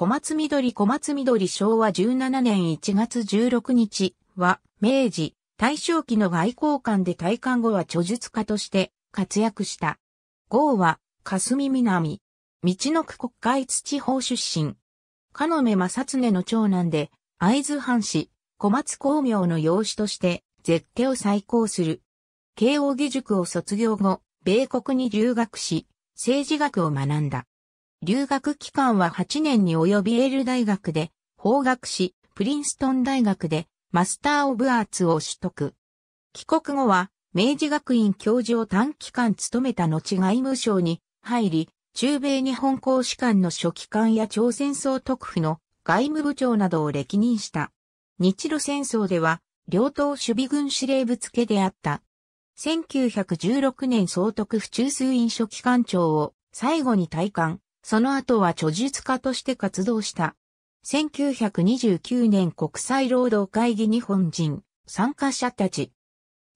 小松緑小松緑昭和17年1月16日は、明治、大正期の外交官で退官後は著述家として活躍した。号は、霞南、道の区国会土方出身。かのめ正常の長男で、会津藩士、小松光明の養子として、絶景を再興する。慶応義塾を卒業後、米国に留学し、政治学を学んだ。留学期間は8年に及びエール大学で法学士、プリンストン大学でマスター・オブ・アーツを取得。帰国後は明治学院教授を短期間務めた後外務省に入り、中米日本公使館の書記官や朝鮮総督府の外務部長などを歴任した。日露戦争では両党守備軍司令部付けであった。1916年総督府中枢院書記官長を最後に退官、その後は著述家として活動した。1929年国際労働会議日本人、参加者たち。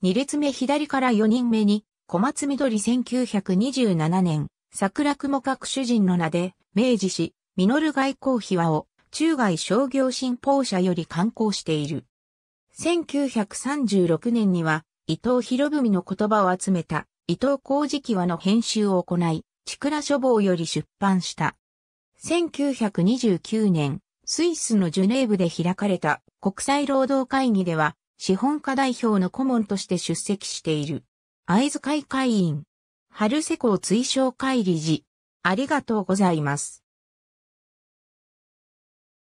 2列目左から4人目に、小松緑1927年、桜雲各主人の名で、明治市、実外交秘話を、中外商業新報社より刊行している。1936年には、伊藤博文の言葉を集めた、伊藤工事記話の編集を行い、チクラ書房より出版した。1929年、スイスのジュネーブで開かれた国際労働会議では、資本家代表の顧問として出席している。会津会会員、春瀬港追奨会理事、ありがとうございます。